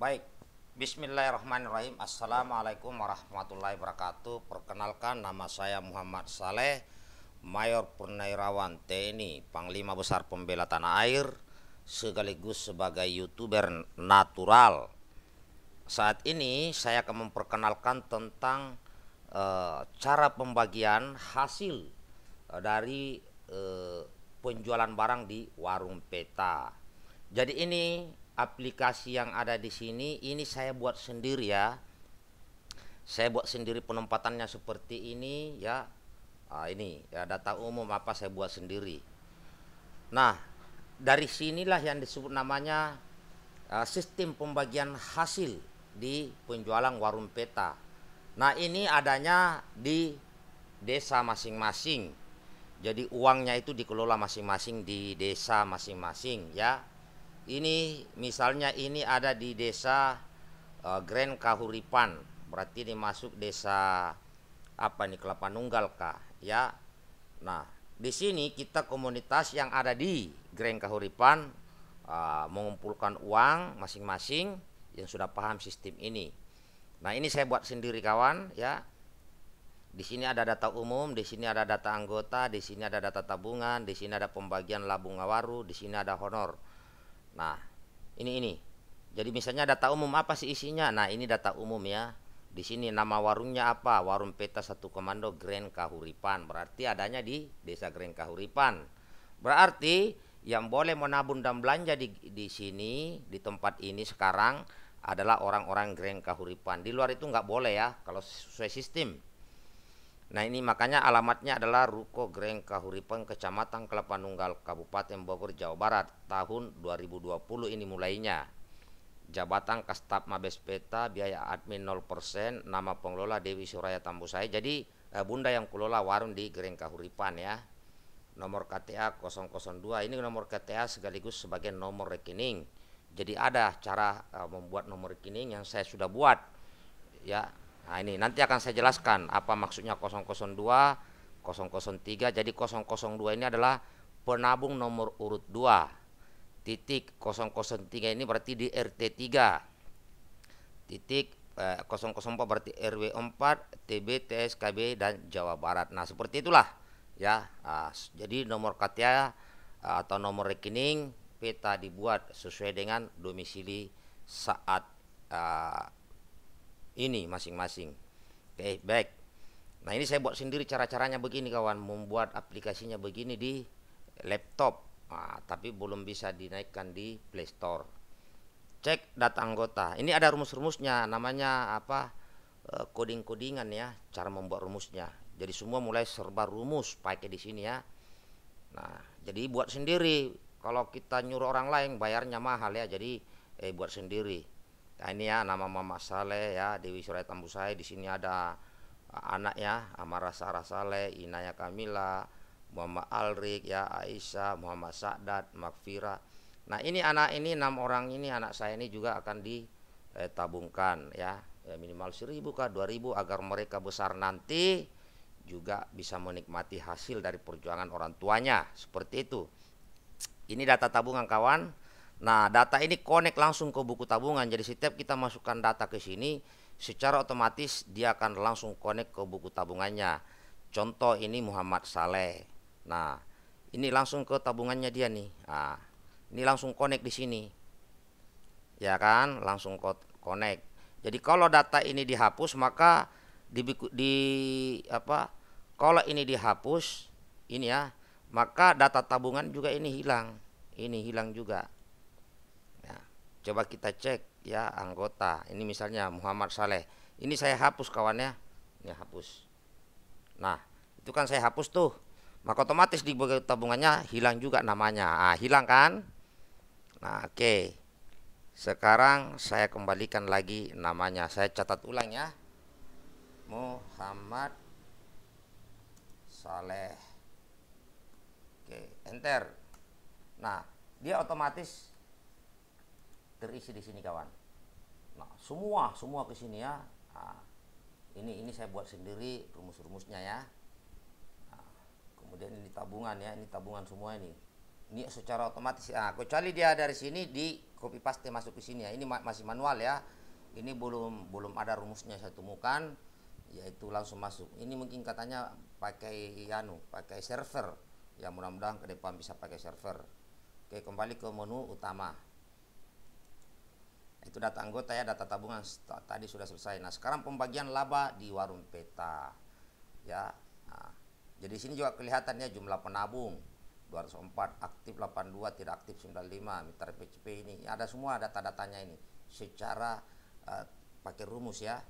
Baik, Bismillahirrahmanirrahim Assalamualaikum warahmatullahi wabarakatuh Perkenalkan nama saya Muhammad Saleh Mayor Purnairawan TNI Panglima Besar Pembela Tanah Air Sekaligus sebagai Youtuber natural Saat ini saya akan memperkenalkan tentang e, Cara pembagian hasil e, dari e, penjualan barang di warung peta jadi ini aplikasi yang ada di sini ini saya buat sendiri ya saya buat sendiri penempatannya seperti ini ya nah, ini ya data umum apa saya buat sendiri nah dari sinilah yang disebut namanya uh, sistem pembagian hasil di penjualan warung peta nah ini adanya di desa masing-masing jadi uangnya itu dikelola masing-masing di desa masing-masing ya ini misalnya ini ada di desa uh, Grand Kahuripan berarti ini masuk desa apa nih Kelapa Nunggal kah ya nah di sini kita komunitas yang ada di Grand Kahuripan uh, mengumpulkan uang masing-masing yang sudah paham sistem ini nah ini saya buat sendiri kawan ya di sini ada data umum, di sini ada data anggota, di sini ada data tabungan, di sini ada pembagian labung awaru, di sini ada honor. Nah, ini ini. Jadi misalnya data umum apa sih isinya? Nah, ini data umum ya. Di sini nama warungnya apa? Warung Peta Satu Komando Grand Kahuripan. Berarti adanya di Desa Grand Kahuripan. Berarti yang boleh menabung dan belanja di, di sini, di tempat ini sekarang adalah orang-orang Grand Kahuripan. Di luar itu nggak boleh ya, kalau sesuai sistem. Nah ini makanya alamatnya adalah Ruko Greng Kahuripeng Kecamatan Kelapa Nunggal Kabupaten Bogor Jawa Barat tahun 2020 ini mulainya. Jabatan Kastap Mabes Peta biaya admin 0% nama pengelola Dewi Suraya Tambusai. Jadi eh, Bunda yang kelola warung di Greng Kahuripan ya. Nomor KTA 002 ini nomor KTA sekaligus sebagai nomor rekening. Jadi ada cara eh, membuat nomor rekening yang saya sudah buat ya Nah ini nanti akan saya jelaskan apa maksudnya 002, 003. Jadi 002 ini adalah penabung nomor urut 2. Titik 003 ini berarti di RT3. Titik eh, 004 berarti RW 4, TB, TSKB dan Jawa Barat. Nah seperti itulah ya. Nah, jadi nomor KTA eh, atau nomor rekening peta dibuat sesuai dengan domisili saat eh, ini masing-masing. Oke, baik. Nah, ini saya buat sendiri cara-caranya begini kawan, membuat aplikasinya begini di laptop. Nah, tapi belum bisa dinaikkan di Play Store. Cek data anggota. Ini ada rumus-rumusnya namanya apa? Eh, coding-codingan ya, cara membuat rumusnya. Jadi semua mulai serba rumus pakai di sini ya. Nah, jadi buat sendiri. Kalau kita nyuruh orang lain bayarnya mahal ya, jadi eh buat sendiri. Ya, ini ya nama Mama Saleh ya Dewi Surai Tambusai di sini ada uh, anak ya Amara Sarah Saleh, Inaya Kamila, Muhammad Alrik ya Aisyah, Muhammad Sa'dat, Makfira. Nah, ini anak ini enam orang ini anak saya ini juga akan ditabungkan eh, ya. ya minimal seribu kah dua ribu agar mereka besar nanti juga bisa menikmati hasil dari perjuangan orang tuanya seperti itu. Ini data tabungan kawan. Nah, data ini connect langsung ke buku tabungan. Jadi setiap kita masukkan data ke sini, secara otomatis dia akan langsung connect ke buku tabungannya. Contoh ini Muhammad Saleh. Nah, ini langsung ke tabungannya dia nih. Nah, ini langsung connect di sini. Ya kan? Langsung connect. Jadi kalau data ini dihapus maka di, di apa? Kalau ini dihapus, ini ya, maka data tabungan juga ini hilang. Ini hilang juga. Coba kita cek ya anggota. Ini misalnya Muhammad Saleh. Ini saya hapus kawannya. Ini hapus. Nah, itu kan saya hapus tuh. Maka otomatis di tabungannya hilang juga namanya. Ah, hilang kan? Nah, oke. Okay. Sekarang saya kembalikan lagi namanya. Saya catat ulang ya. Muhammad Saleh. Oke, enter. Nah, dia otomatis terisi di sini kawan nah semua semua ke sini ya nah, ini ini saya buat sendiri rumus-rumusnya ya nah, kemudian ini tabungan ya ini tabungan semua ini ini secara otomatis nah, kecuali dia dari sini di copy paste masuk ke sini ya ini masih manual ya ini belum belum ada rumusnya saya temukan yaitu langsung masuk ini mungkin katanya pakai yanu pakai server ya mudah-mudahan ke depan bisa pakai server oke kembali ke menu utama itu data anggota ya data tabungan tadi sudah selesai nah sekarang pembagian laba di warung peta ya nah, jadi sini juga kelihatannya jumlah penabung 204 aktif 82 tidak aktif 95 mitra PCP ini ada semua data-datanya ini secara uh, pakai rumus ya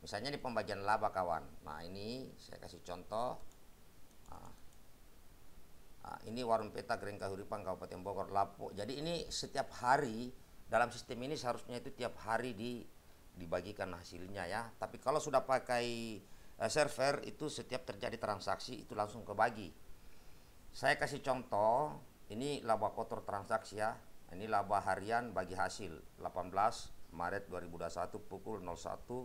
misalnya di pembagian laba kawan nah ini saya kasih contoh nah, nah, ini warung peta Green Kahuripan Kabupaten Bogor Lapo jadi ini setiap hari dalam sistem ini seharusnya itu tiap hari di dibagikan hasilnya ya. Tapi kalau sudah pakai uh, server itu setiap terjadi transaksi itu langsung kebagi. Saya kasih contoh, ini laba kotor transaksi ya. Ini laba harian bagi hasil 18 Maret 2021 pukul 01.19.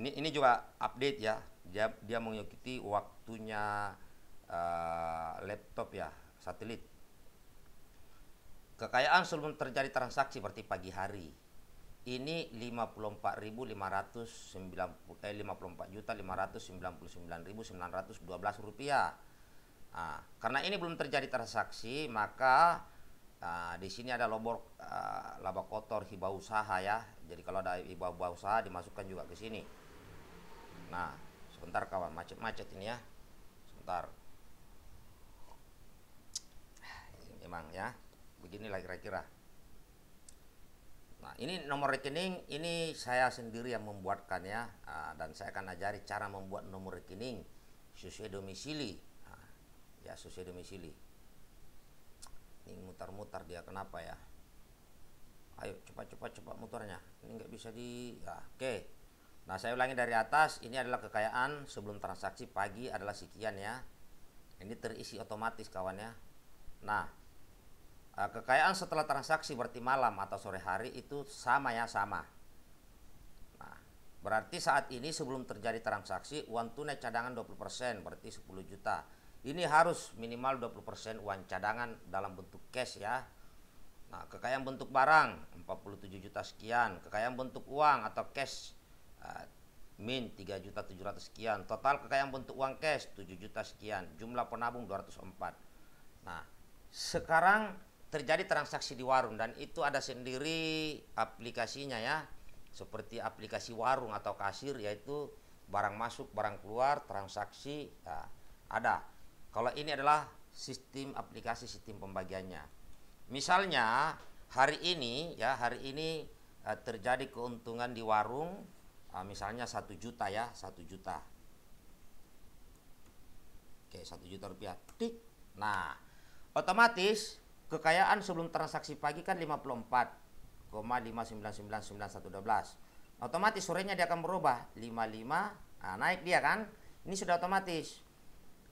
Ini ini juga update ya. Dia dia mengikuti waktunya uh, laptop ya, satelit Kekayaan sebelum terjadi transaksi berarti pagi hari. Ini 54.599.912 eh rupiah. Nah, karena ini belum terjadi transaksi, maka Nah, di sini ada lobor uh, laba kotor hibah usaha ya. Jadi kalau ada hibah, usaha dimasukkan juga ke sini. Nah, sebentar kawan, macet-macet ini ya. Sebentar. Ah, memang ya beginilah kira-kira nah ini nomor rekening ini saya sendiri yang membuatkan ya ah, dan saya akan ajari cara membuat nomor rekening sesuai domisili ah, ya sesuai domisili ini mutar-mutar dia kenapa ya ayo cepat-cepat cepat mutarnya ini nggak bisa di ya, oke okay. nah saya ulangi dari atas ini adalah kekayaan sebelum transaksi pagi adalah sekian ya ini terisi otomatis kawan ya nah Eh, kekayaan setelah transaksi berarti malam atau sore hari itu sama ya sama. Nah, berarti saat ini sebelum terjadi transaksi uang tunai cadangan 20% berarti 10 juta. Ini harus minimal 20% uang cadangan dalam bentuk cash ya. Nah, kekayaan bentuk barang 47 juta sekian, kekayaan bentuk uang atau cash uh, min 3 juta 700 sekian, total kekayaan bentuk uang cash 7 juta sekian, jumlah penabung 204. Nah, sekarang terjadi transaksi di warung dan itu ada sendiri aplikasinya ya seperti aplikasi warung atau kasir yaitu barang masuk barang keluar transaksi ya, ada kalau ini adalah sistem aplikasi sistem pembagiannya misalnya hari ini ya hari ini eh, terjadi keuntungan di warung eh, misalnya satu juta ya satu juta oke satu juta rupiah tik nah otomatis Kekayaan sebelum transaksi pagi kan 54,5999112. Otomatis sorenya dia akan berubah 55, nah, naik dia kan. Ini sudah otomatis.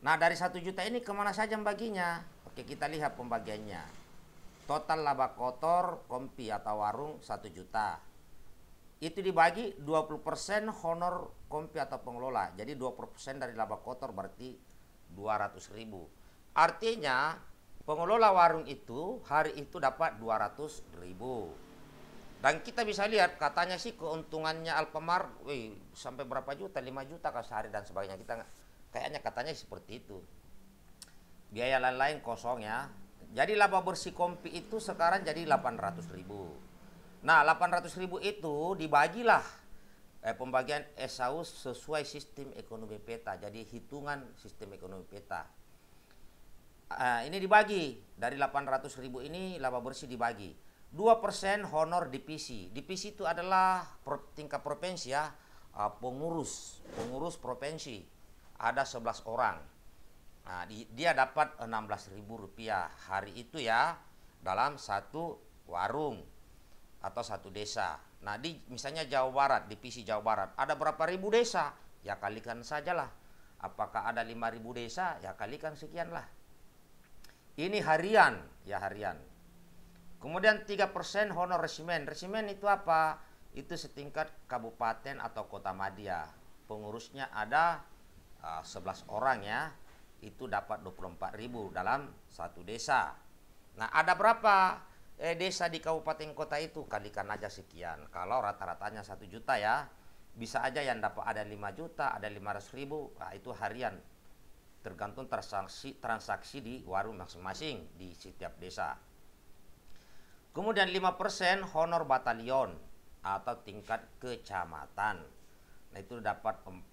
Nah dari 1 juta ini kemana saja baginya? Oke kita lihat pembagiannya. Total laba kotor kompi atau warung 1 juta. Itu dibagi 20% honor kompi atau pengelola. Jadi 20% dari laba kotor berarti 200.000. Artinya pengelola warung itu hari itu dapat 200 ribu. Dan kita bisa lihat katanya sih keuntungannya alpemar, wih, sampai berapa juta, 5 juta kah sehari dan sebagainya. Kita kayaknya katanya seperti itu. Biaya lain-lain kosong ya. Jadi laba bersih kompi itu sekarang jadi 800 ribu. Nah 800 ribu itu dibagilah eh, pembagian SAU sesuai sistem ekonomi peta. Jadi hitungan sistem ekonomi peta uh, ini dibagi dari 800 ribu ini laba bersih dibagi 2% honor divisi divisi itu adalah pro, tingkat provinsi ya uh, pengurus pengurus provinsi ada 11 orang nah, di, dia dapat 16 ribu rupiah hari itu ya dalam satu warung atau satu desa nah di misalnya Jawa Barat divisi Jawa Barat ada berapa ribu desa ya kalikan sajalah apakah ada 5000 desa ya kalikan sekian lah ini harian, ya harian. Kemudian 3% honor resimen. Resimen itu apa? Itu setingkat kabupaten atau kota madya. Pengurusnya ada uh, ah, 11 orang ya. Itu dapat ribu dalam satu desa. Nah, ada berapa eh, desa di kabupaten kota itu kalikan aja sekian kalau rata-ratanya satu juta ya bisa aja yang dapat ada 5 juta ada 500 ribu nah, itu harian tergantung transaksi transaksi di warung masing-masing di setiap desa. Kemudian 5% honor batalion atau tingkat kecamatan. Nah, itu dapat 40%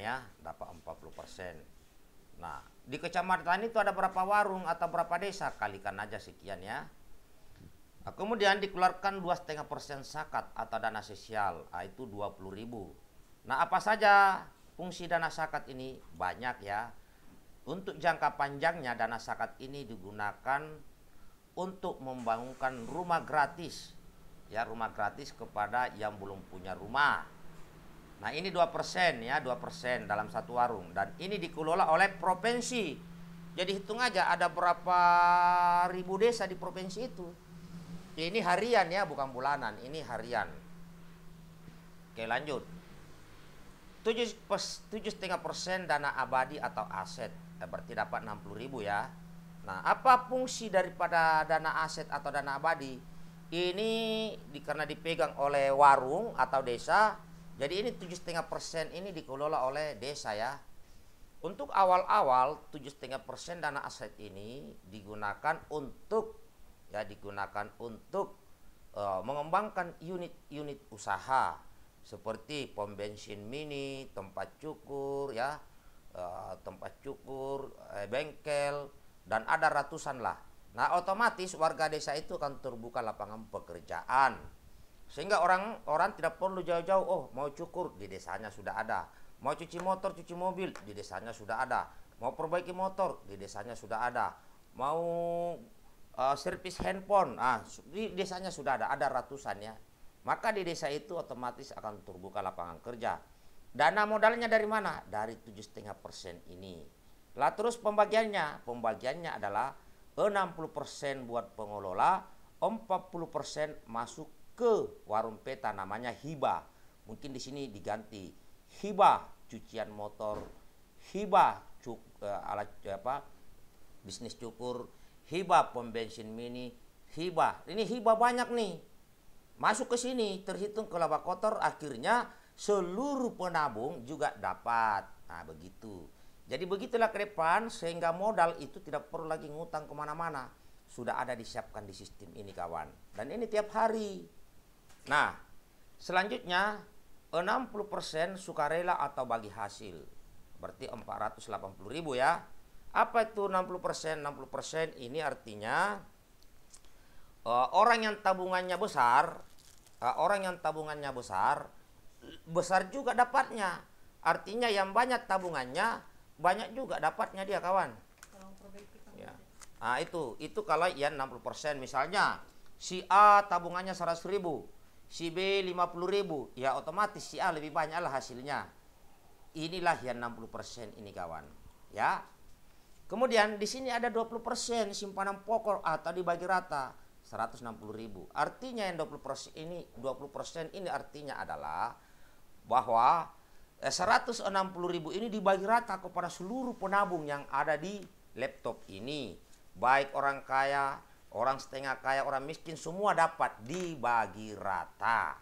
ya, dapat 40%. Nah, di kecamatan itu ada berapa warung atau berapa desa, kalikan aja sekian ya. Nah, kemudian dikeluarkan 2,5% zakat atau dana sosial, nah, itu 20.000. Nah, apa saja Fungsi dana zakat ini banyak ya. Untuk jangka panjangnya dana zakat ini digunakan untuk membangunkan rumah gratis ya rumah gratis kepada yang belum punya rumah. Nah, ini 2% ya, 2% dalam satu warung dan ini dikelola oleh provinsi. Jadi hitung aja ada berapa ribu desa di provinsi itu. Ini harian ya, bukan bulanan, ini harian. Oke, lanjut. Tujuh setengah persen dana abadi atau aset eh, berarti dapat 60 ribu ya Nah apa fungsi daripada dana aset atau dana abadi ini di, karena dipegang oleh warung atau desa jadi ini tujuh setengah persen ini dikelola oleh desa ya untuk awal-awal tujuh setengah persen dana aset ini digunakan untuk ya digunakan untuk uh, mengembangkan unit-unit usaha seperti pom bensin mini, tempat cukur ya, eh, tempat cukur, eh, bengkel dan ada ratusan lah. Nah, otomatis warga desa itu akan terbuka lapangan pekerjaan. Sehingga orang-orang tidak perlu jauh-jauh, oh mau cukur di desanya sudah ada. Mau cuci motor, cuci mobil di desanya sudah ada. Mau perbaiki motor di desanya sudah ada. Mau uh, servis handphone, ah di desanya sudah ada, ada ratusan ya maka di desa itu otomatis akan terbuka lapangan kerja. Dana modalnya dari mana? Dari 7,5% ini. Lalu terus pembagiannya, pembagiannya adalah 60% buat pengelola, 40% masuk ke warung peta namanya hibah. Mungkin di sini diganti hibah cucian motor, hibah cuk, uh, alat eh, apa? bisnis cukur, hibah pom bensin mini, hibah. Ini hibah banyak nih masuk ke sini terhitung ke laba kotor akhirnya seluruh penabung juga dapat. Nah, begitu. Jadi begitulah ke depan sehingga modal itu tidak perlu lagi ngutang kemana-mana. Sudah ada disiapkan di sistem ini kawan. Dan ini tiap hari. Nah, selanjutnya 60% sukarela atau bagi hasil. Berarti 480 ribu ya. Apa itu 60%? 60% ini artinya eh, orang yang tabungannya besar orang yang tabungannya besar besar juga dapatnya artinya yang banyak tabungannya banyak juga dapatnya dia kawan ya. nah, itu itu kalau yang 60% misalnya si A tabungannya 100 ribu si B 50 ribu ya otomatis si A lebih banyak lah hasilnya inilah yang 60% ini kawan ya kemudian di sini ada 20% simpanan pokok atau ah, dibagi rata 160 Artinya yang 20 persen ini 20 persen ini artinya adalah bahwa 160 eh, ribu ini dibagi rata kepada seluruh penabung yang ada di laptop ini. Baik orang kaya, orang setengah kaya, orang miskin semua dapat dibagi rata.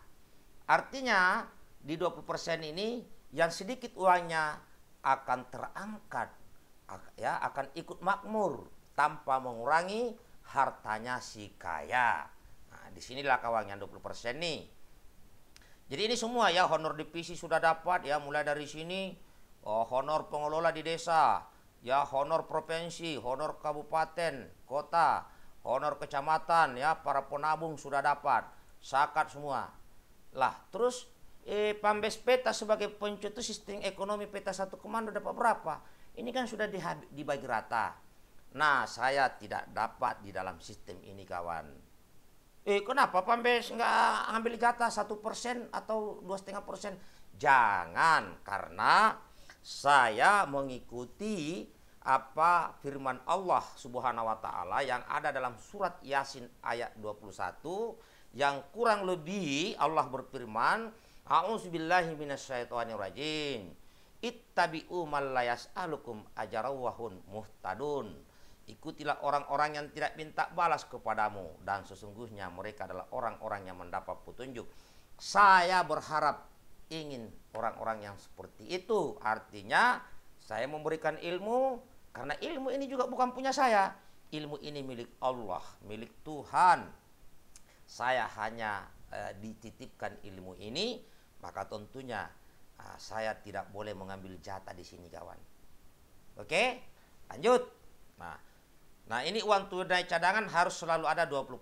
Artinya di 20 persen ini yang sedikit uangnya akan terangkat ya akan ikut makmur tanpa mengurangi hartanya si kaya. Nah, di sinilah kawannya 20% nih. Jadi ini semua ya honor divisi sudah dapat ya mulai dari sini oh, honor pengelola di desa, ya honor provinsi, honor kabupaten, kota, honor kecamatan ya para penabung sudah dapat zakat semua. Lah terus eh, Pambes Peta sebagai pencetus sistem ekonomi Peta satu Komando dapat berapa? Ini kan sudah dibagi rata. Nah, saya tidak dapat di dalam sistem ini, kawan. Eh, kenapa Pambes nggak ambil gata satu persen atau dua setengah persen? Jangan, karena saya mengikuti apa firman Allah Subhanahu wa taala yang ada dalam surat Yasin ayat 21 yang kurang lebih Allah berfirman A'udzubillahi minasyaitonirrajim Ittabi'u man la yas'alukum ajran muhtadun Ikutilah orang-orang yang tidak minta balas kepadamu dan sesungguhnya mereka adalah orang-orang yang mendapat petunjuk. Saya berharap ingin orang-orang yang seperti itu. Artinya saya memberikan ilmu karena ilmu ini juga bukan punya saya. Ilmu ini milik Allah, milik Tuhan. Saya hanya e, dititipkan ilmu ini, maka tentunya e, saya tidak boleh mengambil jatah di sini kawan. Oke? Lanjut. Nah, Nah ini uang tunai cadangan harus selalu ada 20%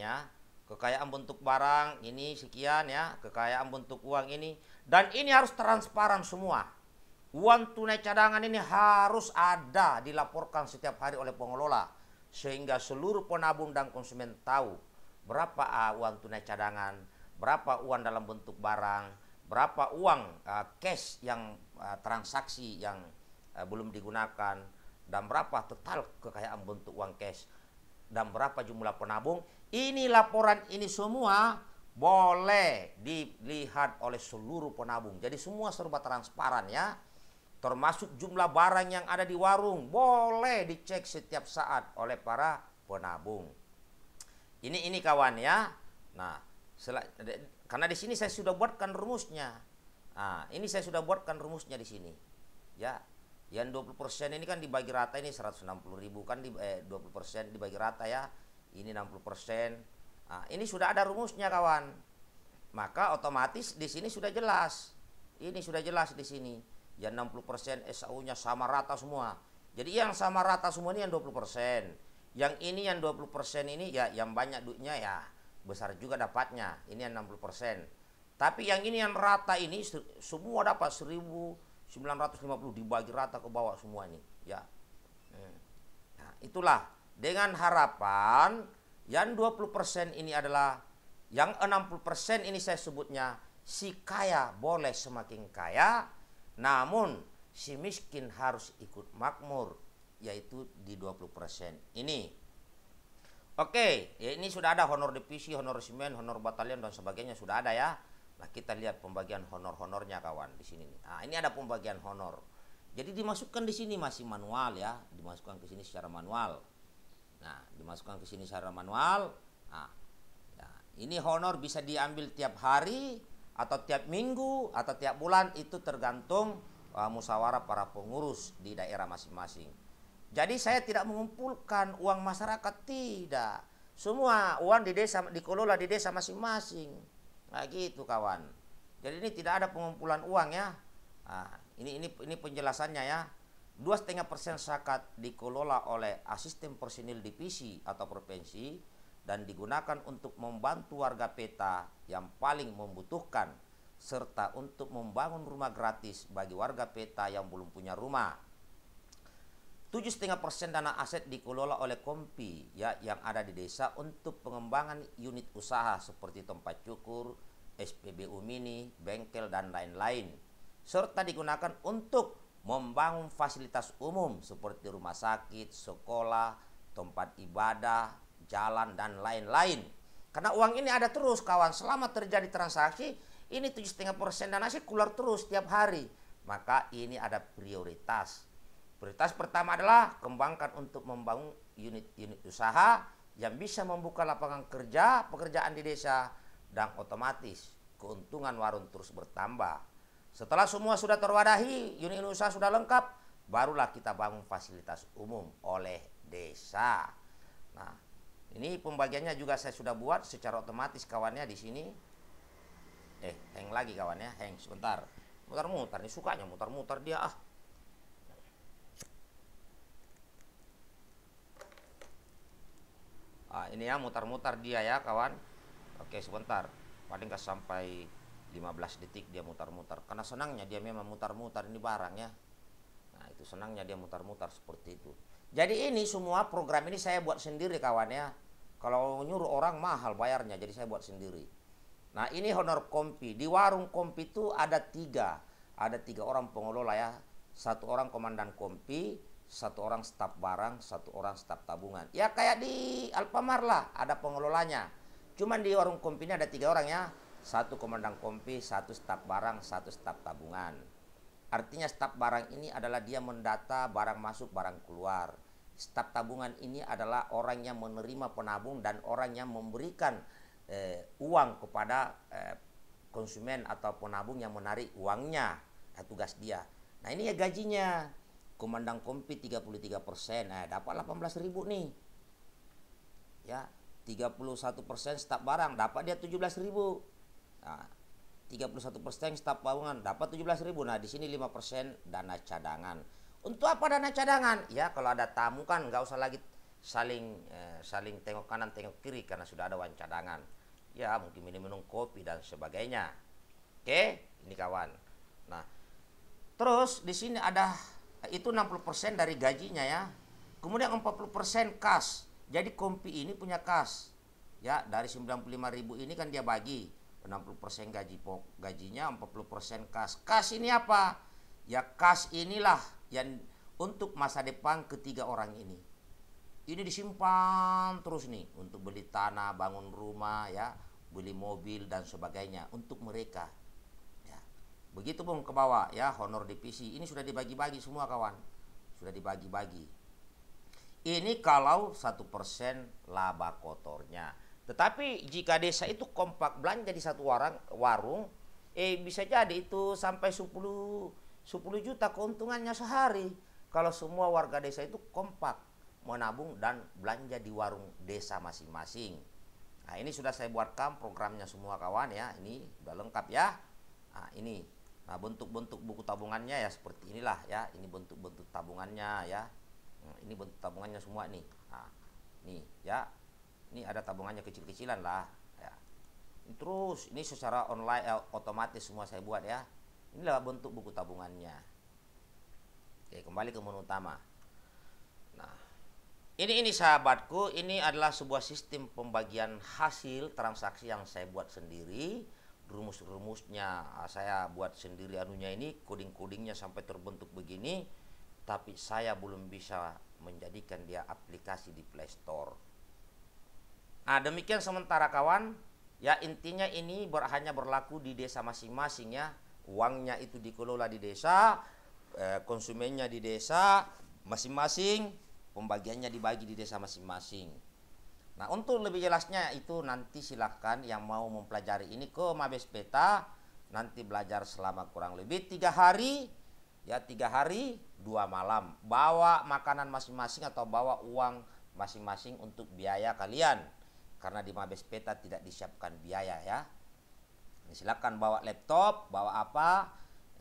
ya. Kekayaan bentuk barang ini sekian ya. Kekayaan bentuk uang ini. Dan ini harus transparan semua. Uang tunai cadangan ini harus ada dilaporkan setiap hari oleh pengelola. Sehingga seluruh penabung dan konsumen tahu berapa uang tunai cadangan, berapa uang dalam bentuk barang, berapa uang uh, cash yang uh, transaksi yang uh, belum digunakan, dan berapa total kekayaan bentuk uang cash dan berapa jumlah penabung ini laporan ini semua boleh dilihat oleh seluruh penabung jadi semua serba transparan ya termasuk jumlah barang yang ada di warung boleh dicek setiap saat oleh para penabung ini ini kawan ya nah karena di sini saya sudah buatkan rumusnya nah, ini saya sudah buatkan rumusnya di sini ya yang 20% ini kan dibagi rata ini 160 ribu kan di, eh, 20% dibagi rata ya ini 60% nah, ini sudah ada rumusnya kawan maka otomatis di sini sudah jelas ini sudah jelas di sini yang 60% SAU nya sama rata semua jadi yang sama rata semua ini yang 20% yang ini yang 20% ini ya yang banyak duitnya ya besar juga dapatnya ini yang 60% tapi yang ini yang rata ini semua dapat 1000 950 dibagi rata ke bawah semua ini ya nah, itulah dengan harapan yang 20% ini adalah yang 60% ini saya sebutnya si kaya boleh semakin kaya namun si miskin harus ikut makmur yaitu di 20% ini Oke, ya ini sudah ada honor divisi, honor semen, honor batalion dan sebagainya sudah ada ya. Nah, kita lihat pembagian honor-honornya kawan di sini. nih. Nah, ini ada pembagian honor. Jadi dimasukkan di sini masih manual ya, dimasukkan ke sini secara manual. Nah, dimasukkan ke sini secara manual. Nah, nah, ini honor bisa diambil tiap hari atau tiap minggu atau tiap bulan itu tergantung uh, musyawarah para pengurus di daerah masing-masing. Jadi saya tidak mengumpulkan uang masyarakat tidak. Semua uang di desa dikelola di desa masing-masing. Nah gitu kawan. Jadi ini tidak ada pengumpulan uang ya. Nah, ini ini ini penjelasannya ya. Dua setengah persen zakat dikelola oleh asisten personil divisi atau provinsi dan digunakan untuk membantu warga peta yang paling membutuhkan serta untuk membangun rumah gratis bagi warga peta yang belum punya rumah setengah persen dana aset dikelola oleh Kompi ya yang ada di desa untuk pengembangan unit usaha seperti tempat cukur, SPBU mini, bengkel dan lain-lain serta digunakan untuk membangun fasilitas umum seperti rumah sakit, sekolah, tempat ibadah, jalan dan lain-lain. Karena uang ini ada terus kawan, selama terjadi transaksi ini tujuh setengah persen dana sih keluar terus tiap hari. Maka ini ada prioritas Prioritas pertama adalah kembangkan untuk membangun unit-unit usaha yang bisa membuka lapangan kerja pekerjaan di desa dan otomatis keuntungan warung terus bertambah. Setelah semua sudah terwadahi, unit usaha sudah lengkap, barulah kita bangun fasilitas umum oleh desa. Nah, ini pembagiannya juga saya sudah buat secara otomatis kawannya di sini. Eh, hang lagi kawannya, hang sebentar. Mutar-mutar nih sukanya mutar-mutar dia ah. nah, ini ya mutar-mutar dia ya kawan oke sebentar paling gak sampai 15 detik dia mutar-mutar karena senangnya dia memang mutar-mutar ini barang ya nah itu senangnya dia mutar-mutar seperti itu jadi ini semua program ini saya buat sendiri kawan ya kalau nyuruh orang mahal bayarnya jadi saya buat sendiri nah ini honor kompi di warung kompi itu ada tiga ada tiga orang pengelola ya satu orang komandan kompi satu orang staf barang, satu orang staf tabungan. Ya kayak di Alfamart lah, ada pengelolanya. Cuman di warung ini ada tiga orang ya. Satu komandan kompi, satu staf barang, satu staf tabungan. Artinya staf barang ini adalah dia mendata barang masuk, barang keluar. Staf tabungan ini adalah orang yang menerima penabung dan orang yang memberikan eh, uang kepada eh, konsumen atau penabung yang menarik uangnya. Nah, tugas dia. Nah ini ya gajinya. Komandang Kompi 33 persen, eh dapat 18 ribu nih. Ya, 31 persen staf barang, dapat dia 17 ribu. Nah, 31 persen staf bangunan, dapat 17 ribu. Nah, di sini 5 persen dana cadangan. Untuk apa dana cadangan? Ya, kalau ada tamu kan nggak usah lagi saling eh, saling tengok kanan tengok kiri karena sudah ada wan cadangan. Ya, mungkin minum-minum kopi dan sebagainya. Oke, ini kawan. Nah, terus di sini ada itu 60% dari gajinya ya. Kemudian 40% kas. Jadi kompi ini punya kas. Ya, dari 95.000 ini kan dia bagi 60% gaji pok, gajinya 40% kas. Kas ini apa? Ya kas inilah yang untuk masa depan ketiga orang ini. Ini disimpan terus nih untuk beli tanah, bangun rumah ya, beli mobil dan sebagainya untuk mereka pun gitu, ke bawah ya honor divisi ini sudah dibagi-bagi semua kawan. Sudah dibagi-bagi. Ini kalau satu persen laba kotornya. Tetapi jika desa itu kompak belanja di satu warang, warung, eh bisa jadi itu sampai 10 10 juta keuntungannya sehari kalau semua warga desa itu kompak menabung dan belanja di warung desa masing-masing. Nah, ini sudah saya buatkan programnya semua kawan ya. Ini sudah lengkap ya. Nah, ini Nah, bentuk-bentuk buku tabungannya ya seperti inilah ya. Ini bentuk-bentuk tabungannya ya. Hmm, ini bentuk tabungannya semua nih. Nah, nih ya. Ini ada tabungannya kecil-kecilan lah ya. Terus ini secara online eh, otomatis semua saya buat ya. Inilah bentuk buku tabungannya. Oke, kembali ke menu utama. Nah, ini ini sahabatku, ini adalah sebuah sistem pembagian hasil transaksi yang saya buat sendiri rumus-rumusnya ah, saya buat sendiri anunya ini coding-codingnya sampai terbentuk begini tapi saya belum bisa menjadikan dia aplikasi di Play Store. Nah, demikian sementara kawan, ya intinya ini ber, hanya berlaku di desa masing-masing ya. Uangnya itu dikelola di desa, eh, konsumennya di desa masing-masing, pembagiannya dibagi di desa masing-masing. Nah, untuk lebih jelasnya itu nanti silahkan yang mau mempelajari ini ke Mabes Peta nanti belajar selama kurang lebih tiga hari ya tiga hari dua malam bawa makanan masing-masing atau bawa uang masing-masing untuk biaya kalian karena di Mabes Peta tidak disiapkan biaya ya nah, silakan bawa laptop bawa apa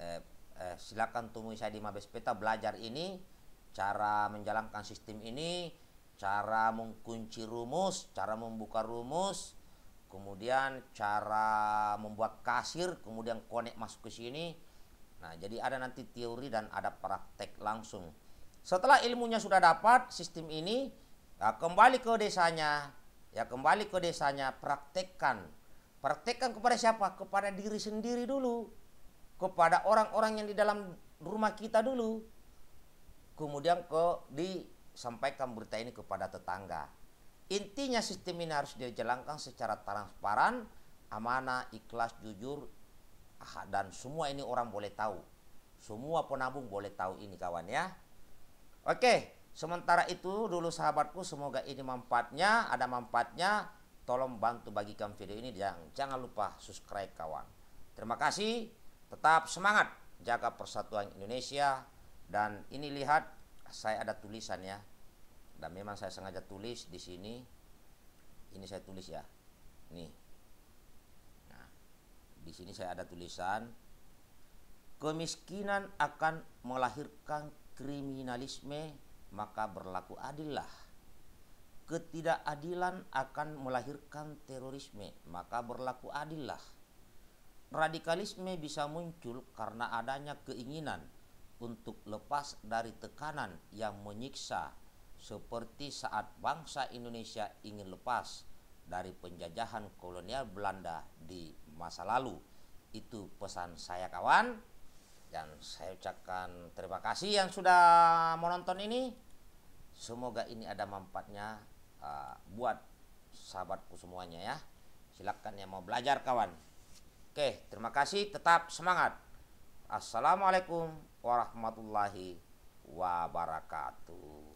eh, eh, silakan temui saya di Mabes Peta belajar ini cara menjalankan sistem ini cara mengkunci rumus, cara membuka rumus, kemudian cara membuat kasir, kemudian konek masuk ke sini. Nah, jadi ada nanti teori dan ada praktek langsung. Setelah ilmunya sudah dapat, sistem ini ya kembali ke desanya, ya kembali ke desanya, praktekkan. Praktekkan kepada siapa? Kepada diri sendiri dulu. Kepada orang-orang yang di dalam rumah kita dulu. Kemudian ke di sampaikan berita ini kepada tetangga. Intinya sistem ini harus dijalankan secara transparan, amanah, ikhlas, jujur, ah, dan semua ini orang boleh tahu. Semua penabung boleh tahu ini kawan ya. Oke, sementara itu dulu sahabatku semoga ini manfaatnya, ada manfaatnya. Tolong bantu bagikan video ini dan jangan lupa subscribe kawan. Terima kasih, tetap semangat, jaga persatuan Indonesia. Dan ini lihat saya ada tulisan ya dan memang saya sengaja tulis di sini ini saya tulis ya nih nah di sini saya ada tulisan kemiskinan akan melahirkan kriminalisme maka berlaku adillah ketidakadilan akan melahirkan terorisme maka berlaku adillah radikalisme bisa muncul karena adanya keinginan untuk lepas dari tekanan yang menyiksa, seperti saat bangsa Indonesia ingin lepas dari penjajahan kolonial Belanda di masa lalu. Itu pesan saya, kawan. Dan saya ucapkan terima kasih yang sudah menonton ini. Semoga ini ada manfaatnya uh, buat sahabatku semuanya ya. Silakan yang mau belajar kawan. Oke, terima kasih, tetap semangat. Assalamualaikum warahmatullahi wabarakatuh